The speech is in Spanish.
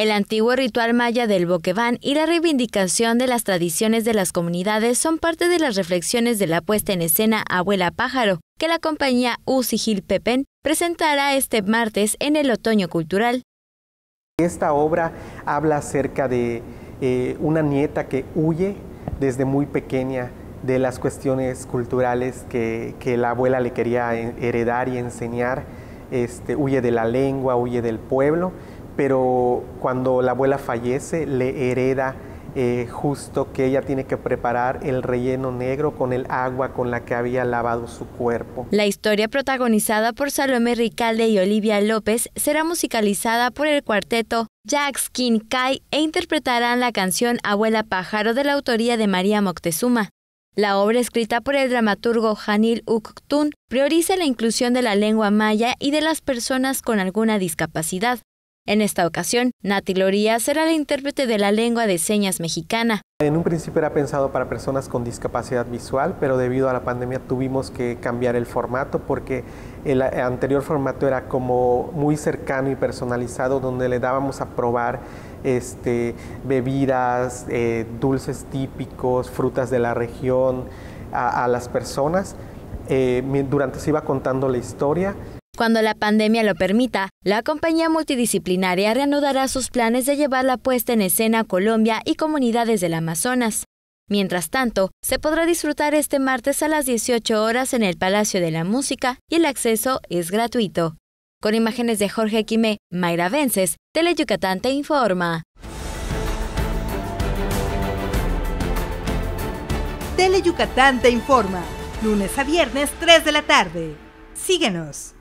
El antiguo ritual maya del Boqueván y la reivindicación de las tradiciones de las comunidades son parte de las reflexiones de la puesta en escena Abuela Pájaro, que la compañía Usigil Pepen presentará este martes en el Otoño Cultural. Esta obra habla acerca de eh, una nieta que huye desde muy pequeña de las cuestiones culturales que, la abuela le quería heredar y enseñar. Este, huye de la lengua, huye del pueblo pero cuando la abuela fallece le hereda eh, justo que ella tiene que preparar el relleno negro con el agua con la que había lavado su cuerpo. La historia protagonizada por Salomé Ricalde y Olivia López será musicalizada por el cuarteto Jack King Kai e interpretarán la canción Abuela Pájaro de la autoría de María Moctezuma. La obra escrita por el dramaturgo Hanil Uktun prioriza la inclusión de la lengua maya y de las personas con alguna discapacidad. En esta ocasión, Nati Loría será la intérprete de la lengua de señas mexicana. En un principio era pensado para personas con discapacidad visual, pero debido a la pandemia tuvimos que cambiar el formato porque el anterior formato era como muy cercano y personalizado, donde le dábamos a probar este, bebidas, eh, dulces típicos, frutas de la región a, las personas. Eh, durante se iba contando la historia, cuando la pandemia lo permita, la compañía multidisciplinaria reanudará sus planes de llevar la puesta en escena a Colombia y comunidades del Amazonas. Mientras tanto, se podrá disfrutar este martes a las 18 horas en el Palacio de la Música y el acceso es gratuito. Con imágenes de Jorge Quimé, Mayra Vences, Teleyucatán te informa. Teleyucatán te informa, lunes a viernes 3 de la tarde. Síguenos.